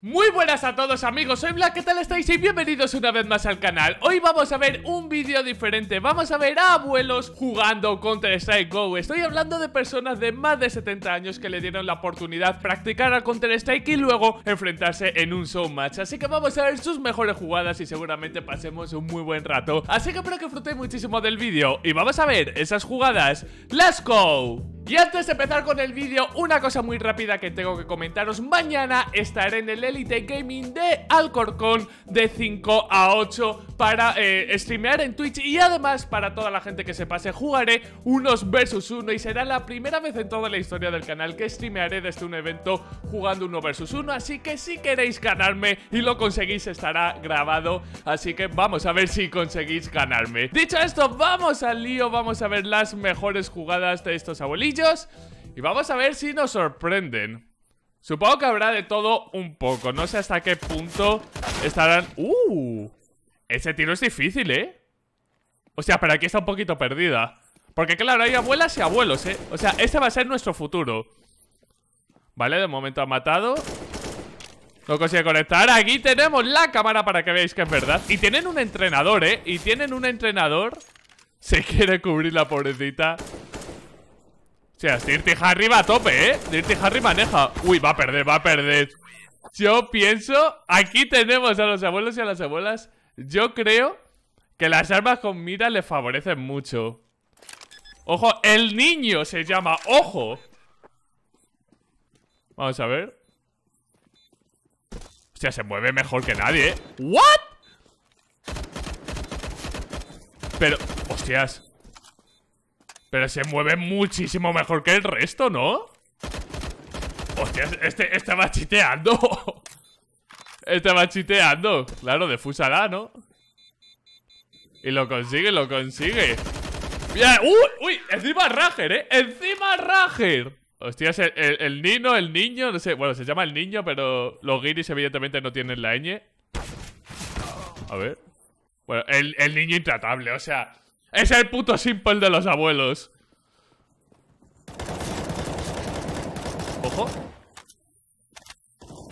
Muy buenas a todos amigos, soy Black, ¿qué tal estáis? Y bienvenidos una vez más al canal Hoy vamos a ver un vídeo diferente Vamos a ver a abuelos jugando Counter Strike GO Estoy hablando de personas de más de 70 años que le dieron la oportunidad Practicar al Counter Strike y luego enfrentarse en un showmatch Así que vamos a ver sus mejores jugadas y seguramente pasemos un muy buen rato Así que espero que disfrutéis muchísimo del vídeo Y vamos a ver esas jugadas ¡Let's go! Y antes de empezar con el vídeo, una cosa muy rápida que tengo que comentaros Mañana estaré en el Elite Gaming de Alcorcón de 5 a 8 para eh, streamear en Twitch Y además para toda la gente que se pase jugaré unos versus uno Y será la primera vez en toda la historia del canal que streamearé desde este un evento jugando uno versus uno Así que si queréis ganarme y lo conseguís estará grabado Así que vamos a ver si conseguís ganarme Dicho esto, vamos al lío, vamos a ver las mejores jugadas de estos abuelitos y vamos a ver si nos sorprenden. Supongo que habrá de todo un poco. No sé hasta qué punto estarán... ¡Uh! Ese tiro es difícil, ¿eh? O sea, pero aquí está un poquito perdida. Porque claro, hay abuelas y abuelos, ¿eh? O sea, este va a ser nuestro futuro. Vale, de momento ha matado. No consigue conectar. Aquí tenemos la cámara para que veáis que es verdad. Y tienen un entrenador, ¿eh? Y tienen un entrenador... Se quiere cubrir la pobrecita. O sea, Dirty Harry va a tope, ¿eh? Dirty Harry maneja. Uy, va a perder, va a perder. Yo pienso... Aquí tenemos a los abuelos y a las abuelas. Yo creo que las armas con mira le favorecen mucho. Ojo, el niño se llama. ¡Ojo! Vamos a ver. O sea, se mueve mejor que nadie, ¿eh? ¿What? Pero, hostias pero se mueve muchísimo mejor que el resto, ¿no? Hostia, este, va chiteando Este va chiteando Claro, defusará, ¿no? Y lo consigue, lo consigue ¡Mira! ¡Uy! ¡Uy! Encima Rager, ¿eh? ¡Encima Rager! Hostia, el, el, el, nino, el niño No sé, bueno, se llama el niño Pero los guiris evidentemente no tienen la ñ A ver Bueno, el niño intratable, o sea es el puto simple de los abuelos. Ojo.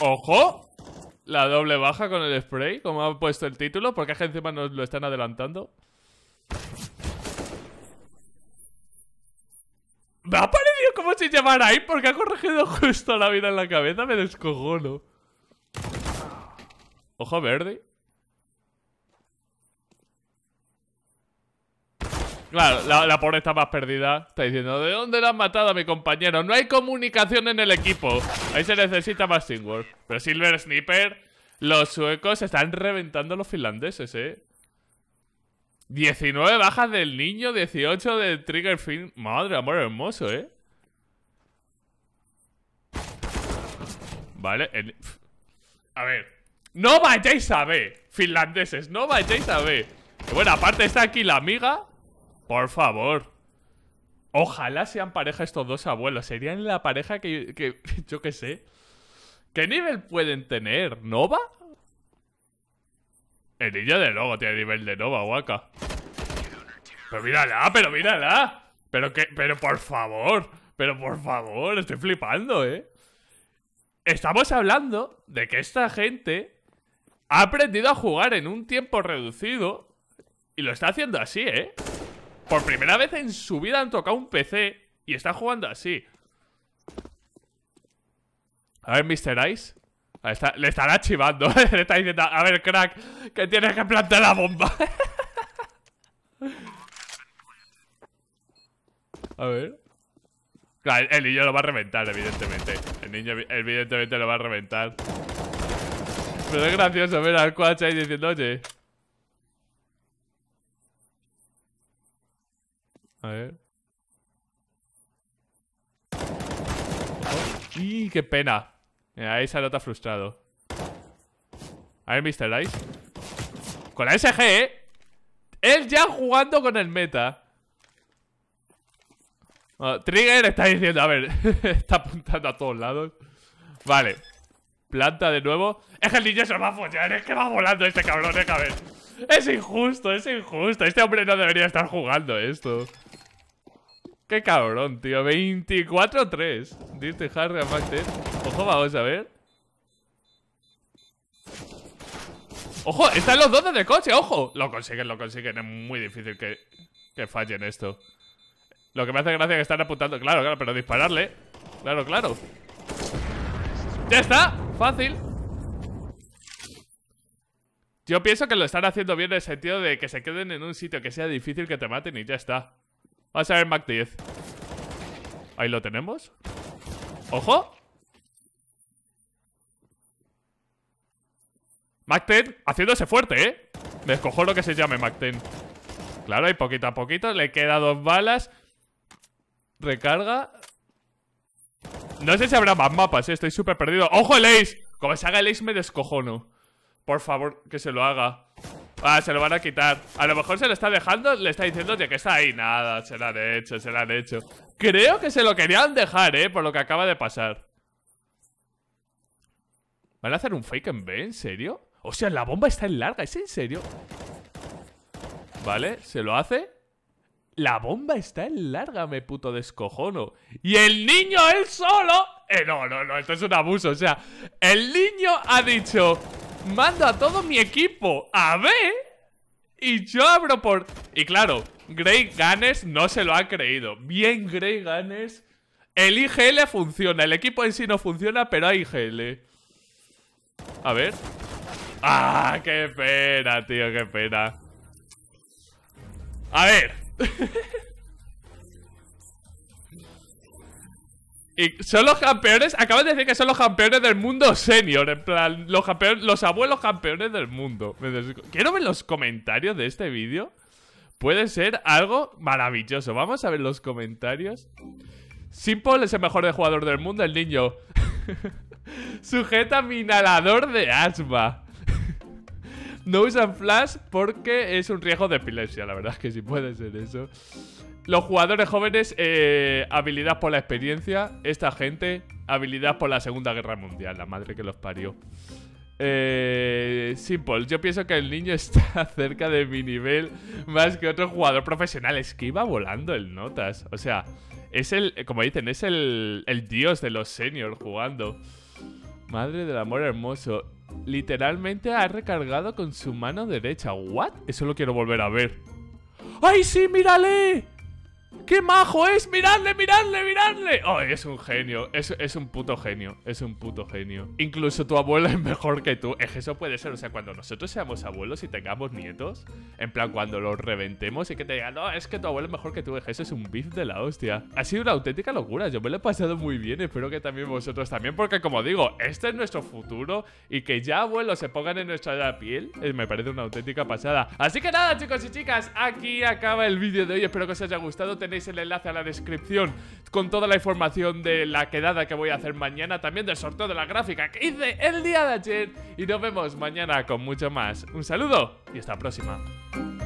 Ojo. La doble baja con el spray, como ha puesto el título, porque encima nos lo están adelantando. Me ha parecido como si llevara ahí porque ha corregido justo la vida en la cabeza. Me descojono. Ojo verde. Claro, la, pobre está más perdida. Está diciendo, ¿de dónde la han matado a mi compañero? No hay comunicación en el equipo. Ahí se necesita más teamwork. Pero Silver Sniper, los suecos están reventando los finlandeses, ¿eh? 19 bajas del niño, 18 de Trigger Fin. Madre, amor hermoso, ¿eh? Vale, A ver. No vayáis a B, finlandeses, no vayáis a B. Bueno, aparte está aquí la amiga por favor. Ojalá sean pareja estos dos abuelos. Serían la pareja que, yo qué sé. ¿Qué nivel pueden tener? ¿Nova? El niño de logo tiene nivel de Nova, guaca. Pero mírala, pero mírala. Pero que, pero por favor, pero por favor, estoy flipando, ¿eh? Estamos hablando de que esta gente ha aprendido a jugar en un tiempo reducido y lo está haciendo así, ¿eh? Por primera vez en su vida han tocado un PC y están jugando así. A ver, Mr. Ice. le están achivando ¿eh? le está diciendo, a ver, crack, que tienes que plantar la bomba. a ver. Claro, el, niño lo va a reventar, evidentemente. El niño evidentemente lo va a reventar. Pero es gracioso ver al coach ahí diciendo, oye, A ver. Oh, ¡Y qué pena! Mira, ahí nota frustrado. A ver, Mr. Dice. Con la SG, ¿eh? Él ya jugando con el meta. Oh, Trigger está diciendo, a ver, está apuntando a todos lados. Vale. Planta de nuevo. Es que el niño se va a follar, es que va volando este cabrón, de eh, cabrón. Es injusto, es injusto. Este hombre no debería estar jugando esto. Qué cabrón, tío. 24-3. Diste hard Factor. Ojo, vamos a ver. ¡Ojo! ¡Están los dos de coche! ¡Ojo! Lo consiguen, lo consiguen. Es muy difícil que, que fallen esto. Lo que me hace gracia es que están apuntando. Claro, claro, pero dispararle. Claro, claro. ¡Ya está! ¡Fácil! Yo pienso que lo están haciendo bien en el sentido de que se queden en un sitio que sea difícil que te maten y ya está. Vamos a ver Mac 10. Ahí lo tenemos. ¡Ojo! Mac 10 haciéndose fuerte, ¿eh? Me escojo lo que se llame Mac 10. Claro, y poquito a poquito. Le queda dos balas. Recarga. No sé si habrá más mapas, ¿eh? estoy súper perdido. ¡Ojo el Ace! Como se haga el Ace me descojono. Por favor, que se lo haga. Ah, se lo van a quitar. A lo mejor se lo está dejando, le está diciendo de que está ahí. Nada, se lo han hecho, se lo han hecho. Creo que se lo querían dejar, eh, por lo que acaba de pasar. ¿Van a hacer un fake en B? ¿En serio? O sea, la bomba está en larga, ¿es en serio? Vale, se lo hace. La bomba está en larga, me puto descojono. Y el niño, él solo. Eh, no, no, no, esto es un abuso. O sea, el niño ha dicho: mando a todo mi equipo a B y yo abro por... Y claro, Grey Ganes no se lo ha creído. Bien, Grey Ganes. El IGL funciona, el equipo en sí no funciona, pero hay IGL. A ver. ¡Ah! ¡Qué pena, tío! ¡Qué pena! A ver. Y son los campeones, acabas de decir que son los campeones del mundo senior, en plan, los, campeones, los abuelos campeones del mundo. Quiero ver los comentarios de este vídeo. Puede ser algo maravilloso. Vamos a ver los comentarios. Simple es el mejor jugador del mundo, el niño. Sujeta mi inhalador de asma. no usan flash porque es un riesgo de epilepsia, la verdad es que sí puede ser eso. Los jugadores jóvenes, eh, habilidad por la experiencia. Esta gente, habilidad por la Segunda Guerra Mundial. La madre que los parió. Eh, simple, yo pienso que el niño está cerca de mi nivel más que otro jugador profesional. Es que iba volando el Notas. O sea, es el, como dicen, es el, el dios de los seniors jugando. Madre del amor hermoso. Literalmente ha recargado con su mano derecha. ¿What? Eso lo quiero volver a ver. ¡Ay, sí, mírale! ¡Qué majo es! ¡Miradle, miradle, miradle! ¡Oh, es un genio! Es, es, un puto genio. Es un puto genio. Incluso tu abuelo es mejor que tú. Es eso puede ser. O sea, cuando nosotros seamos abuelos y tengamos nietos, en plan, cuando los reventemos y que te digan, no, es que tu abuelo es mejor que tú. Es eso es un bif de la hostia. Ha sido una auténtica locura. Yo me lo he pasado muy bien. Espero que también vosotros también. Porque, como digo, este es nuestro futuro y que ya abuelos se pongan en nuestra piel eh, me parece una auténtica pasada. Así que nada, chicos y chicas, aquí acaba el vídeo de hoy. Espero que os haya gustado tenéis el enlace a la descripción con toda la información de la quedada que voy a hacer mañana, también del sorteo de la gráfica que hice el día de ayer. Y nos vemos mañana con mucho más. Un saludo y hasta la próxima.